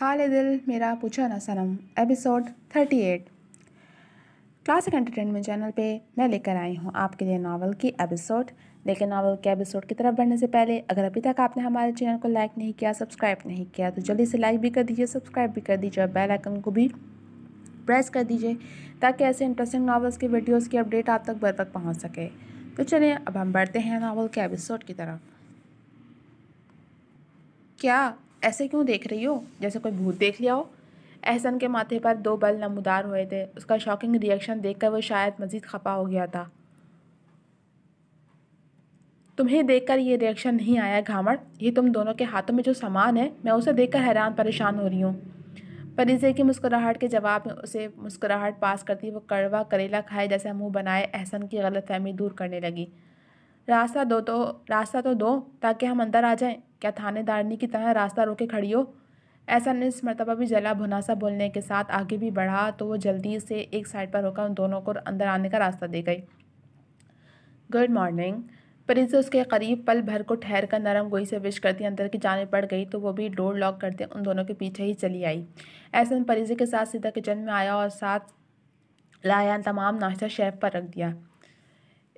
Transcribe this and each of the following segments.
हाल दिल मेरा पूछा ना सनम episode at classic entertainment channel पे मैं लेकर आई हूँ आपके लिए नावल की एपिसोड लेकिन नावल के एपिसोड की तरफ बढ़ने से पहले अगर अभी तक आपने हमारे चैनल को लाइक नहीं किया सब्सक्राइब नहीं किया तो जल्दी से लाइक भी कर दीजिए सब्सक्राइब भी कर दीजिए और बेल आइकन को भी प्रेस कर दीजिए ताकि ऐसे इंटरेस्टिंग नावल्स की वीडियोज़ की अपडेट आप तक बर तक पहुँच सके तो चलिए अब हम बढ़ते हैं नावल के एपिसोड की तरफ क्या ऐसे क्यों देख रही हो जैसे कोई भूत देख लिया हो एहसन के माथे पर दो बल नमदार हुए थे उसका शॉकिंग रिएक्शन देखकर वो शायद मज़ीद खपा हो गया था तुम्हें देखकर ये रिएक्शन नहीं आया घामड़ ये तुम दोनों के हाथों में जो सामान है मैं उसे देखकर हैरान परेशान हो रही हूँ परिजे की मुस्कुराहट के जवाब में उसे मुस्कुराहट पास करती वो कड़वा करेला खाए जैसा मुंह बनाए एहसन की गलतफहमी दूर करने लगी रास्ता दो तो रास्ता तो दो ताकि हम अंदर आ जाएं क्या थानेदारनी की तरह रास्ता रोके खड़ी हो ऐसा इस मरतबा भी जला भुनासा बोलने के साथ आगे भी बढ़ा तो वो जल्दी से एक साइड पर होकर उन दोनों को अंदर आने का रास्ता दे गई गुड मॉर्निंग प्रिंस उसके करीब पल भर को ठहर कर नरम गोई से विश करती अंदर की जाने पड़ गई तो वो भी डोर लॉक करते उन दोनों के पीछे ही चली आई में परिजे के साथ सीधा किचन में आया और साथ लाया तमाम नाश्ता शेफ पर रख दिया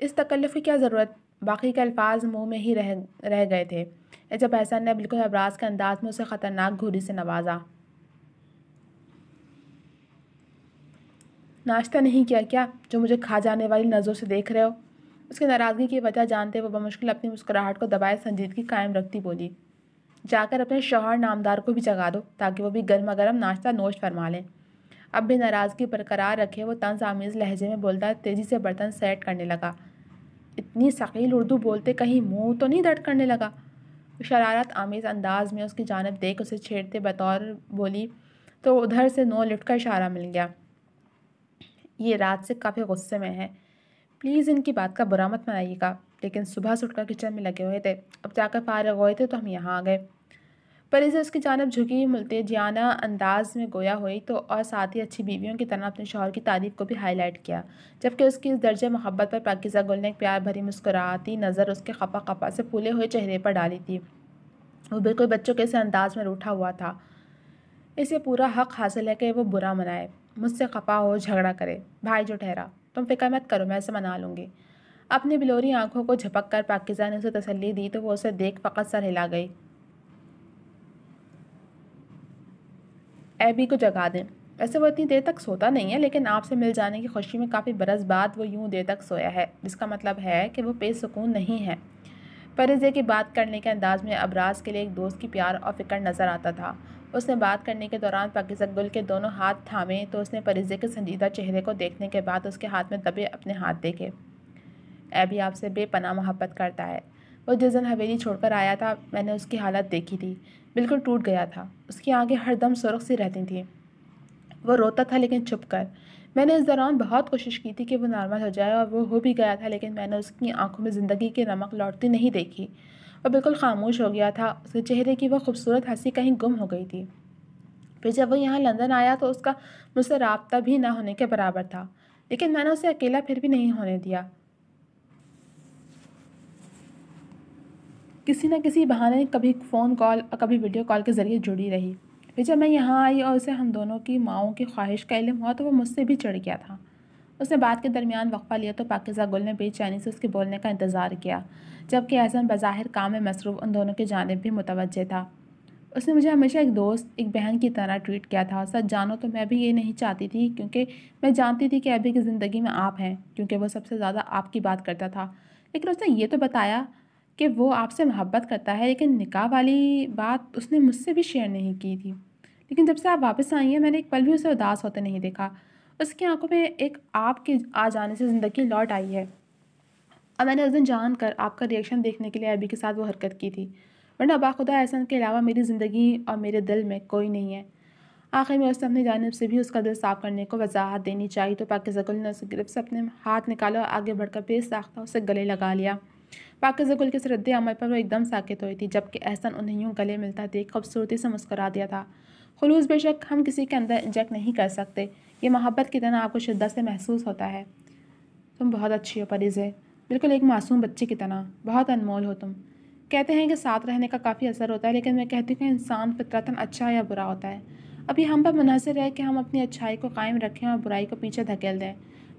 इस तकल्लफ़ की क्या ज़रूरत बाकी के अल्फाज मुंह में ही रह रह गए थे जब अहसन ने बिल्कुल अबराज के अंदाज में उसे ख़तरनाक घोड़ी से नवाजा नाश्ता नहीं किया क्या जो मुझे खा जाने वाली नज़रों से देख रहे हो उसकी नाराज़गी की वजह जानते हुए बमुश्किल अपनी मुस्कुराहट को दबाए संजीदगी कायम रखती बोली जाकर अपने शोहर नामदार को भी जगा दो ताकि वो भी गर्मा गर्म नाश्ता नोश फरमा लें अब भी नाराज़गी बरकरार रखे वो तंज आमीज़ लहजे में बोलता तेज़ी से बर्तन सेट करने लगा इतनी शकील उर्दू बोलते कहीं मुंह तो नहीं दर्द करने लगा तो शरारत आमेज़ अंदाज में उसकी जानब देख उसे छेड़ते बतौर बोली तो उधर से नो लिफ्ट का इशारा मिल गया ये रात से काफ़ी गुस्से में है प्लीज़ इनकी बात का बुरा मत मनाइएगा लेकिन सुबह से उठकर किचन में लगे हुए थे अब जाकर फारग हुए थे तो हम यहाँ आ गए परेजा उसकी जानब झुकी हुई मिलते जियाना अंदाज में गोया हुई तो और साथ ही अच्छी बीवियों की तरह अपने शोहर की तारीफ को भी हाईलाइट किया जबकि उसकी इस दर्ज मोहब्बत पर पाकिजा गुल ने एक प्यार भरी मुस्कुराती नज़र उसके खपा खपा से फूले हुए चेहरे पर डाली थी वो बिल्कुल बच्चों के से अंदाज में रूठा हुआ था इसे पूरा हक हासिल है कि वो बुरा मनाए मुझसे खपा हो झगड़ा करे भाई जो ठहरा तुम फिक्र मत करो मैं इसे मना लूँगी अपनी बिलोरी आंखों को झपक कर पाकिजा ने उसे तसली दी तो वो उसे देख फकत सर हिला गई एबी को जगा दें वैसे वो इतनी देर तक सोता नहीं है लेकिन आपसे मिल जाने की खुशी में काफ़ी बरस बाद वो यूं देर तक सोया है जिसका मतलब है कि वो बेसकून नहीं है परिजे की बात करने के अंदाज में अबराज के लिए एक दोस्त की प्यार और फिक्र नज़र आता था उसने बात करने के दौरान पाकिजा गुल के दोनों हाथ थामे तो उसने परिजे के संजीदा चेहरे को देखने के बाद उसके हाथ में दबे अपने हाथ देखे एबी आपसे बेपना मोहब्बत करता है वो जिस दिन हवेली छोड़कर आया था मैंने उसकी हालत देखी थी बिल्कुल टूट गया था उसकी आंखें हरदम सुरख सी रहती थी वो रोता था लेकिन छुप कर मैंने इस दौरान बहुत कोशिश की थी कि वो नॉर्मल हो जाए और वो हो भी गया था लेकिन मैंने उसकी आंखों में ज़िंदगी की नमक लौटती नहीं देखी वह बिल्कुल खामोश हो गया था उसके चेहरे की वह खूबसूरत हंसी कहीं गुम हो गई थी फिर जब वो यहाँ लंदन आया तो उसका मुझसे रबता भी ना होने के बराबर था लेकिन मैंने उसे अकेला फिर भी नहीं होने दिया किसी न किसी बहाने कभी फ़ोन कॉल और कभी वीडियो कॉल के ज़रिए जुड़ी रही फिर जब मैं यहाँ आई और उसे हम दोनों की माओं की ख्वाहिश का इलम हुआ तो वो मुझसे भी चढ़ गया था उसने बात के दरमियान वक्फ़ा लिया तो पाकिजा गुल ने बेचैनी से उसके बोलने का इंतज़ार किया जबकि एहसन बज़ाहिर काम में मसरूफ़ उन दोनों की जानब भी मुतवजह था उसने मुझे हमेशा एक दोस्त एक बहन की तरह ट्रीट किया था सच जानो तो मैं भी ये नहीं चाहती थी क्योंकि मैं जानती थी कि अभी की ज़िंदगी में आप हैं क्योंकि वो सबसे ज़्यादा आपकी बात करता था लेकिन उसने ये तो बताया कि वो आपसे मोहब्बत करता है लेकिन निकाह वाली बात उसने मुझसे भी शेयर नहीं की थी लेकिन जब से आप वापस आई हैं मैंने एक पल भी उसे उदास होते नहीं देखा उसकी आंखों में एक आपके आ जाने से ज़िंदगी लौट आई है और मैंने उस दिन जान कर आपका रिएक्शन देखने के लिए अभी के साथ वो हरकत की थी वरना बाखुदा एहसन के अलावा मेरी ज़िंदगी और मेरे दिल में कोई नहीं है आखिर में उसने अपनी जानब से भी उसका दिल साफ करने को वजाहत देनी चाहिए तो पाकिजकुल ने उस गिरफ्त से अपने हाथ निकाला और आगे बढ़कर बेसाख्ता उसे गले लगा लिया पाकि जगुल के रद्द अमल पर वो एकदम साकित हुई थी जबकि एहसन उन्हें यूँ गले मिलता देख खूबसूरती से मुस्करा दिया था खलूस बेशक हम किसी के अंदर इंजेक्ट नहीं कर सकते ये मोहब्बत की तरह आपको शिद्दत से महसूस होता है तुम बहुत अच्छी हो परिज़े बिल्कुल एक मासूम बच्चे की तरह बहुत अनमोल हो तुम कहते हैं कि साथ रहने का काफ़ी असर होता है लेकिन मैं कहती हूँ कि इंसान फितरतन अच्छा या बुरा होता है अभी हम पर मुनसर है कि हम अपनी अच्छाई को कायम रखें और बुराई को पीछे धकेल दें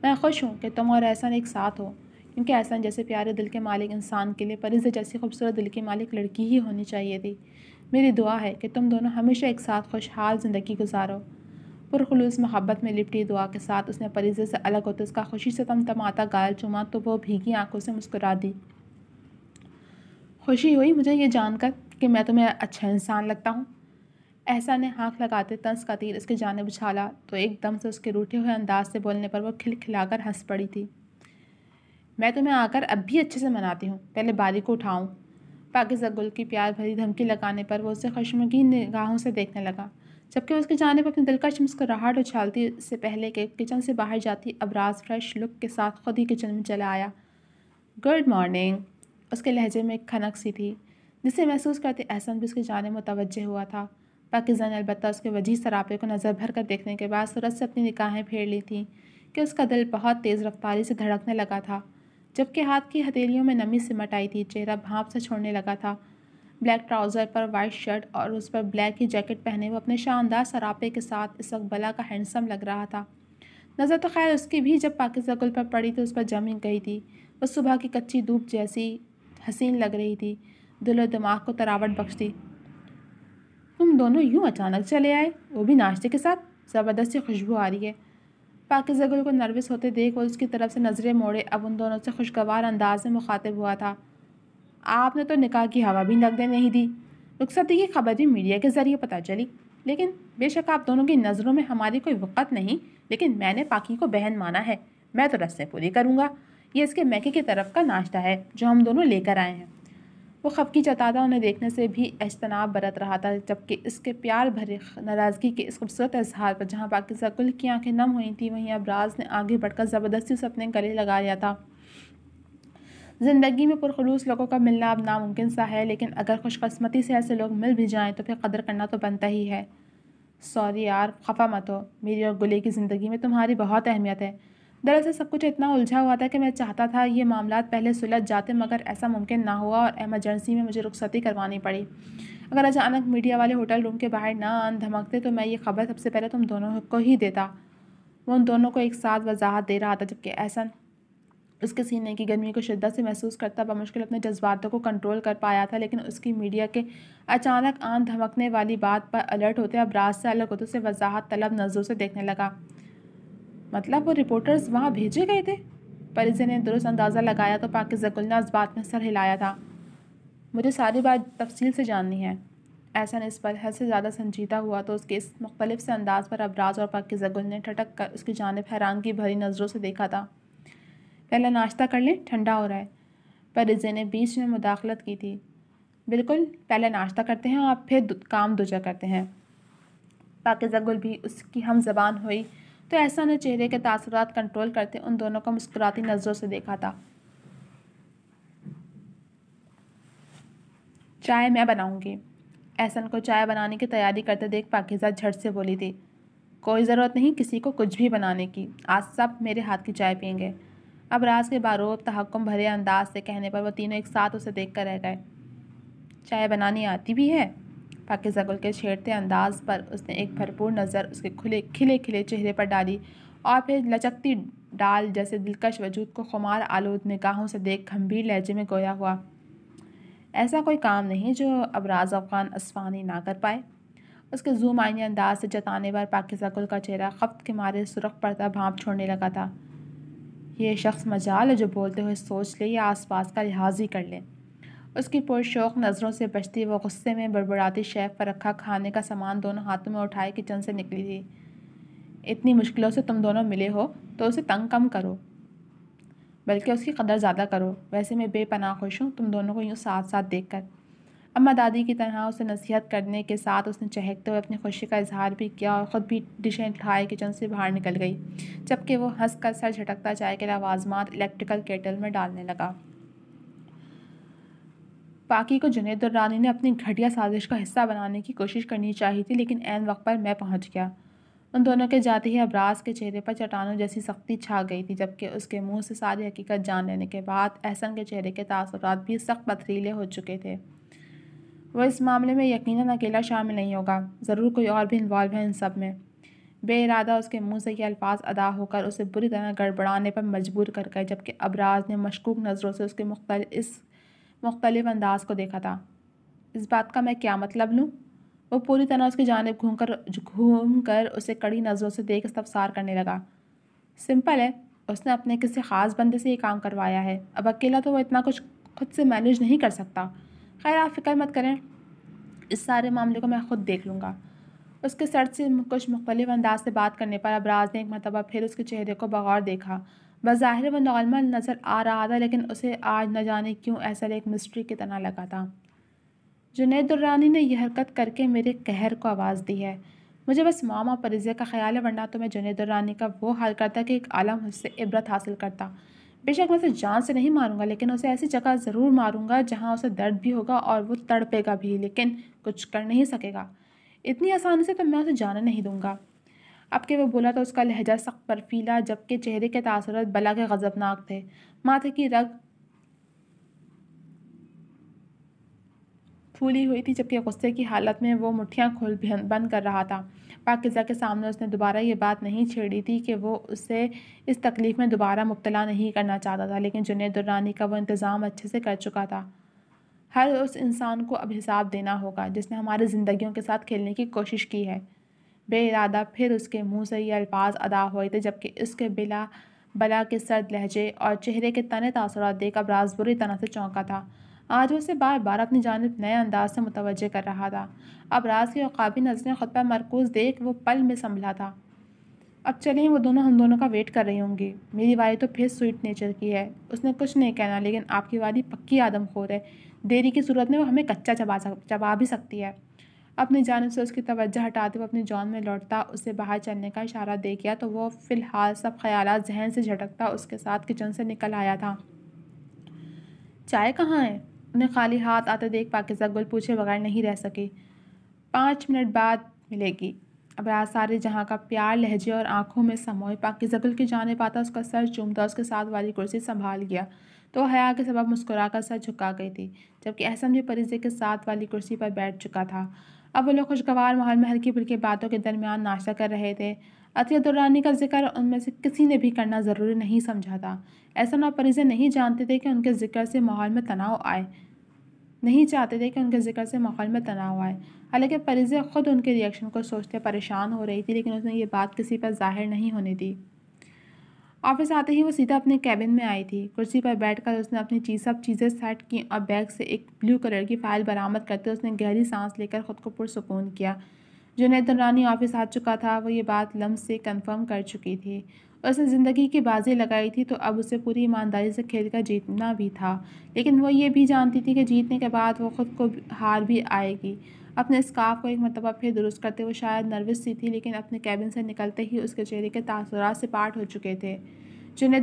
मैं खुश हूँ कि तुम और एहसन एक साथ हो क्योंकि एहसान जैसे प्यारे दिल के मालिक इंसान के लिए परिंद जैसी खूबसूरत दिल के मालिक लड़की ही होनी चाहिए थी मेरी दुआ है कि तुम दोनों हमेशा एक साथ खुशहाल ज़िंदगी गुजारो पुरखलूस मोहब्बत में लिपटी दुआ के साथ उसने परिजे से अलग होते उसका खुशी से तम तमाता गाल चुमा तो वो भीगी आंखों से मुस्कुरा दी खुशी हुई मुझे ये जानकर कि मैं तुम्हें अच्छा इंसान लगता हूँ ऐसा ने हाँख लगाते तंस का तीर उसके जाने बिछाला तो एकदम से उसके रूठे हुए अंदाज से बोलने पर वो खिलखिलाकर हंस पड़ी थी मैं तुम्हें आकर अब भी अच्छे से मनाती हूँ पहले बारी को उठाऊँ पाकिजा गुल की प्यार भरी धमकी लगाने पर वो उसे खशमगी निगाहों से देखने लगा जबकि उसके जाने पर अपने दिलकश मुस्कुराहट उछालती से पहले के किचन से बाहर जाती अबराज फ्रेश लुक के साथ खुद ही किचन में चला आया गुड मॉर्निंग उसके लहजे में एक खनक सी थी जिसे महसूस करते एहसन भी उसके जाने मुतवजह हुआ था पाकिजा ने अलबत् उसके वजी सरापे को नज़र भर कर देखने के बाद सूरज से अपनी निकाहें फेर ली थी कि उसका दिल बहुत तेज़ रफ्तारी से धड़कने लगा था जबकि हाथ की हथेलियों में नमी सिमट आई थी चेहरा भाप से छोड़ने लगा था ब्लैक ट्राउज़र पर वाइट शर्ट और उस पर ब्लैक ही जैकेट पहने वो अपने शानदार सरापे के साथ इस वक्त बला का हैंडसम लग रहा था नज़र तो खैर उसकी भी जब पाकिस्तान गुल पर पड़ी तो उस पर जमी गई थी वह सुबह की कच्ची धूप जैसी हसीन लग रही थी दिल और दिमाग को तरावट बख्शती तुम दोनों यूँ अचानक चले आए वो भी नाश्ते के साथ ज़बरदस्ती खुशबू आ रही है पाकि जगुल को नर्वस होते देख और उसकी तरफ से नज़रें मोड़े अब उन दोनों से खुशगवार अंदाज में मुखातिब हुआ था आपने तो निकाह की हवा भी नकदे नहीं दी रुखसती की खबर भी मीडिया के ज़रिए पता चली लेकिन बेशक आप दोनों की नज़रों में हमारी कोई वक़्त नहीं लेकिन मैंने पाकि को बहन माना है मैं तो रस्तें पूरी करूँगा ये इसके मैके की तरफ का नाश्ता है जो हम दोनों लेकर आए हैं वो खफकी था उन्हें देखने से भी एजतनाब बरत रहा था जबकि इसके प्यार भरे नाराज़गी के इस खूबसूरत इजहार पर जहाँ पाकिस्तान कुल की आंखें नम हुई थी वहीं अब राज ने आगे बढ़कर ज़बरदस्ती उसे अपने गले लगा लिया था ज़िंदगी में पुरखलूस लोगों का मिलना अब नामुमकिन सा है लेकिन अगर खुशकस्मती से ऐसे लोग मिल भी जाएँ तो फिर कदर करना तो बनता ही है सॉरी यार खफा मत हो मेरी और गुले की ज़िंदगी में तुम्हारी बहुत अहमियत है दरअसल सब कुछ इतना उलझा हुआ था कि मैं चाहता था ये मामला पहले सुलझ जाते मगर ऐसा मुमकिन ना हुआ और एमरजेंसी में मुझे रुखसती करवानी पड़ी अगर अचानक मीडिया वाले होटल रूम के बाहर ना आन धमकते तो मैं ये खबर सबसे पहले तुम दोनों को ही देता वो उन दोनों को एक साथ वजाहत दे रहा था जबकि ऐसा उसके सीने की गर्मी को शिद्दत से महसूस करता बमुश्किल अपने जज्बातों को कंट्रोल कर पाया था लेकिन उसकी मीडिया के अचानक आन धमकने वाली बात पर अलर्ट होते अब राज से अलग होते उसे वजाहत तलब नज़रों से देखने लगा मतलब वो रिपोर्टर्स वहाँ भेजे गए थे परिजे ने दुरुस्त अंदाज़ा लगाया तो पाकिजा ने इस बात में सर हिलाया था मुझे सारी बात तफसील से जाननी है एहसन इस पर हद से ज़्यादा संजीदा हुआ तो उसके इस मुख्तलिफ से अंदाज पर अबराज और पाकिजा गुल ने ठटक कर उसकी जानब हैरान की भरी नज़रों से देखा था पहले नाश्ता कर लें ठंडा हो रहा है परिजे ने बीच में मुदाखलत की थी बिल्कुल पहले नाश्ता करते हैं और फिर काम दूजा करते हैं पाकिजा गुल भी उसकी हम जबान हुई तो ऐसा ने चेहरे के तसरत कंट्रोल करते उन दोनों को मुस्कुराती नज़रों से देखा था चाय मैं बनाऊंगी एहसन को चाय बनाने की तैयारी करते देख पाकिज़ा झट से बोली थी कोई ज़रूरत नहीं किसी को कुछ भी बनाने की आज सब मेरे हाथ की चाय पियेंगे अब राज के बारूद तहकुम भरे अंदाज से कहने पर वह तीनों एक साथ उसे देख कर रह गए चाय बनानी आती भी है जगुल के छेड़ते अंदाज पर उसने एक भरपूर नज़र उसके खुले खिले खिले चेहरे पर डाली और फिर लचकती डाल जैसे दिलकश वजूद को खुमार आलूद निगाहों से देख गंभीर लहजे में गोया हुआ ऐसा कोई काम नहीं जो अबराज अफगान असफानी ना कर पाए उसके जूम आइनी अंदाज से जताने पर पाकिजागुल का चेहरा खपत के मारे सुरख पड़ता भाप छोड़ने लगा था ये शख्स मजाल है जो बोलते हुए सोच ले या आसपास का लिहाज ही कर ले उसकी पुरशोक़ नज़रों से बचती वह गुस्से में बड़बड़ाती शेफ़ पर रखा खाने का सामान दोनों हाथों में उठाए किचन से निकली थी इतनी मुश्किलों से तुम दोनों मिले हो तो उसे तंग कम करो बल्कि उसकी कदर ज़्यादा करो वैसे मैं बेपनाह खुश हूँ तुम दोनों को यूँ साथ साथ देख कर अम्मा दादी की तरह उसे नसीहत करने के साथ उसने चहकते हुए अपनी खुशी का इजहार भी किया और ख़ुद भी डिशें उठाए किचन से बाहर निकल गई जबकि वो हंस कर सर झटकता चाय के लवाजमात इलेक्ट्रिकल केटल में डालने लगा पाकि को जुनेद दुर्रानी ने अपनी घटिया साजिश का हिस्सा बनाने की कोशिश करनी चाहिए थी लेकिन एन वक्त पर मैं पहुंच गया उन दोनों के जाते ही अबराज के चेहरे पर चटानों जैसी सख्ती छा गई थी जबकि उसके मुंह से सारी हकीकत जान लेने के बाद एहसन के चेहरे के तासरात भी सख्त पथरीले हो चुके थे वह इस मामले में यकीन अकेला शामिल नहीं होगा ज़रूर कोई और भी इन्वॉल्व है इन सब में बे इरादा उसके मुंह से ये अल्फाज अदा होकर उसे बुरी तरह गड़बड़ाने पर मजबूर कर गए जबकि अबराज ने मशकूक नज़रों से उसके मुख्तल इस मुख्तलिफ अंदाज को देखा था इस बात का मैं क्या मतलब लूँ वो पूरी तरह उसकी जानब घूम कर घूम कर उसे कड़ी नज़रों से देख इस्तफसार करने लगा सिंपल है उसने अपने किसी ख़ास बंदे से ये काम करवाया है अब अकेला तो वो इतना कुछ खुद से मैनेज नहीं कर सकता खैर आप फिक्र मत करें इस सारे मामले को मैं खुद देख लूँगा उसके सर से कुछ मुख्तलिफ अंदाज से बात करने पर अबराज ने एक मरतबा फिर उसके चेहरे को बगौर देखा बज़ाहिर वो नॉर्मल नज़र आ रहा था लेकिन उसे आज न जाने क्यों ऐसा एक मिस्ट्री की तरह लगा था जुनेद दुर्रानी ने यह हरकत करके मेरे कहर को आवाज़ दी है मुझे बस मामा परिजे का ख्याल है वरना तो मैं जुनेद दुर्रानी का वो हाल करता कि एक आलम उससे इबरत हासिल करता बेशक मैं उसे जान से नहीं मारूंगा लेकिन उसे ऐसी जगह ज़रूर मारूंगा जहाँ उसे दर्द भी होगा और वो तड़पेगा भी लेकिन कुछ कर नहीं सकेगा इतनी आसानी से तो मैं उसे जाने नहीं दूंगा अब के वह बोला तो उसका लहजा सख्त बर्फीला जबकि चेहरे के तासरत बला के गज़बनाक थे माथे की रग फूली हुई थी जबकि गुस्से की हालत में वो मुठियाँ खोल बंद कर रहा था पाकिज़ा के सामने उसने दोबारा ये बात नहीं छेड़ी थी कि वो उसे इस तकलीफ़ में दोबारा मुबतला नहीं करना चाहता था लेकिन जुनेद दुर्रानी का वो इंतज़ाम अच्छे से कर चुका था हर उस इंसान को अब हिसाब देना होगा जिसने हमारी ज़िंदगियों के साथ खेलने की कोशिश की है बेरादा फिर उसके मुंह से ये अल्फाज अदा हुए थे जबकि उसके बिला बला के सर्द लहजे और चेहरे के तने तासरात देख अबराज बुरी तरह से चौंका था आज उसे बार बार अपनी जानब नए अंदाज से मुतवजह कर रहा था अब राज की अकाबी नजरें खुद पर मरकूज देख वो पल में संभला था अब चलें वो दोनों हम दोनों का वेट कर रही होंगी मेरी वाली तो फिर स्वीट नेचर की है उसने कुछ नहीं कहना लेकिन आपकी वाली पक्की आदमखोर है देरी की सूरत में वो हमें कच्चा चबा सक चबा भी सकती है अपनी जानब से उसकी तवज्जो हटाते हुए अपनी जान में लौटता उसे बाहर चलने का इशारा दे गया तो वो फ़िलहाल सब ख्याल जहन से झटकता उसके साथ किचन से निकल आया था चाय कहाँ है उन्हें खाली हाथ आते देख पाकिजा गुल पूछे बगैर नहीं रह सके पाँच मिनट बाद मिलेगी अब रात सारे जहाँ का प्यार लहजे और आंखों में समोए पाकिजा गुल की जाने पाता उसका सर चूमता उसके साथ वाली कुर्सी संभाल गया तो हया के सबब मुस्कुरा कर सर झुका गई थी जबकि अहसन भी परिजे के साथ वाली कुर्सी पर बैठ चुका था अब वो लोग खुशगवार माहौल में हल्की फुल्की बातों के दरमियान नाश्ता कर रहे थे अतिया दुर्रानी का जिक्र उनमें से किसी ने भी करना ज़रूरी नहीं समझा था ऐसा ना परिजे नहीं जानते थे कि उनके जिक्र से माहौल में तनाव आए नहीं चाहते थे कि उनके जिक्र से माहौल में तनाव आए हालांकि परिजे ख़ुद उनके रिएक्शन को सोचते परेशान हो रही थी लेकिन उसने ये बात किसी पर जाहिर नहीं होने दी ऑफिस आते ही वो सीधा अपने कैबिन में आई थी कुर्सी पर बैठकर उसने अपनी चीज सब चीज़ें सेट की और बैग से एक ब्लू कलर की फाइल बरामद करते उसने गहरी सांस लेकर खुद को पुरसकून किया जो दुरानी ऑफिस आ चुका था वो ये बात लम्ब से कन्फर्म कर चुकी थी उसने ज़िंदगी की बाजी लगाई थी तो अब उसे पूरी ईमानदारी से खेल कर जीतना भी था लेकिन वो ये भी जानती थी कि जीतने के बाद वो खुद को हार भी आएगी अपने स्काफ को एक मरतबा फिर दुरुस्त करते हुए शायद नर्वस सी थी लेकिन अपने कैबिन से निकलते ही उसके चेहरे के तासरात से पार्ट हो चुके थे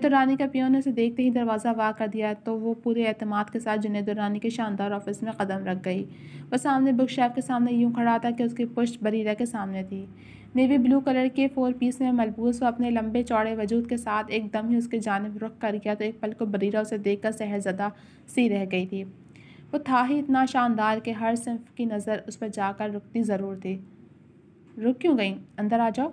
रानी का पियोन ने उसे देखते ही दरवाज़ा वाह कर दिया तो वो पूरे अहतमाद के साथ रानी के शानदार ऑफिस में कदम रख गई वह सामने बुक शेफ के सामने यूं खड़ा था कि उसकी पुष्ट बरीरा के सामने थी नेवी ब्लू कलर के फोर पीस में मलबूस व अपने लंबे चौड़े वजूद के साथ एकदम ही उसके जानब रुख कर गया तो एक पल को बरीरा उसे देख कर सहजदा सी रह गई थी वो था ही इतना शानदार कि हर सिंफ की नज़र उस पर जाकर रुकती ज़रूर थी रुक क्यों गई अंदर आ जाओ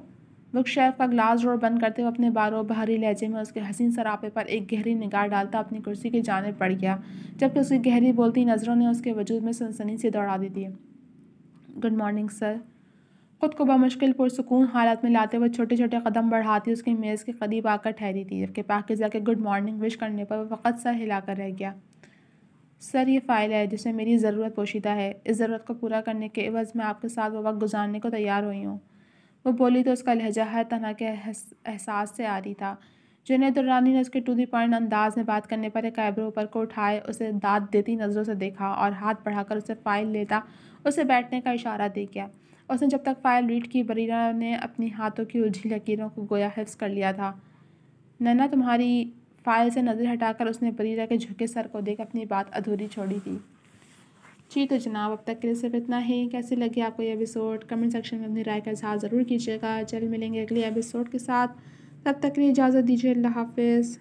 बुक शेफ का ग्लास डोर बंद करते हुए अपने बारो बाहरी लहजे में उसके हसीन सरापे पर एक गहरी निगाह डालता अपनी कुर्सी की जानब पड़ गया जबकि उसकी गहरी बोलती नज़रों ने उसके वजूद में सनसनी से दौड़ा दी थी गुड मॉर्निंग सर खुद को बमुश्किल पुरसकून हालत में लाते हुए छोटे छोटे कदम बढ़ाती उसकी मेज़ के करीब आकर ठहरी थी जबकि पाकिजा के गुड मॉर्निंग विश करने पर वह फ़कत सर हिलाकर रह गया सर ये फ़ाइल है जिसमें मेरी ज़रूरत पोशीदा है इस ज़रूरत को पूरा करने के एवज़ में आपके साथ वो वक्त गुजारने को तैयार हुई हूँ वो बोली तो उसका लहजा हर तरह के एहसास से आ रही था जिन्हें दुरानी ने उसके टू दी पॉइंट अंदाज में बात करने पर एक आइब्रो ऊपर को उठाए उसे दाँत देती नज़रों से देखा और हाथ बढ़ाकर उसे फ़ाइल लेता उसे बैठने का इशारा दे गया उसने जब तक फ़ाइल रीड की बरीरा ने अपनी हाथों की उलझी लकीरों को गोया हिफ्स कर लिया था नैना तुम्हारी फाइल से नज़र हटाकर उसने परीरा के झुके सर को देख अपनी बात अधूरी छोड़ी थी जी तो जनाब अब तक के लिए सिर्फ इतना ही कैसे लगे आपको ये एपिसोड कमेंट सेक्शन में अपनी राय का इजहार ज़रूर कीजिएगा जल्द मिलेंगे अगले एपिसोड के साथ तब तक के लिए इजाज़त दीजिए अल्लाह हाफिज़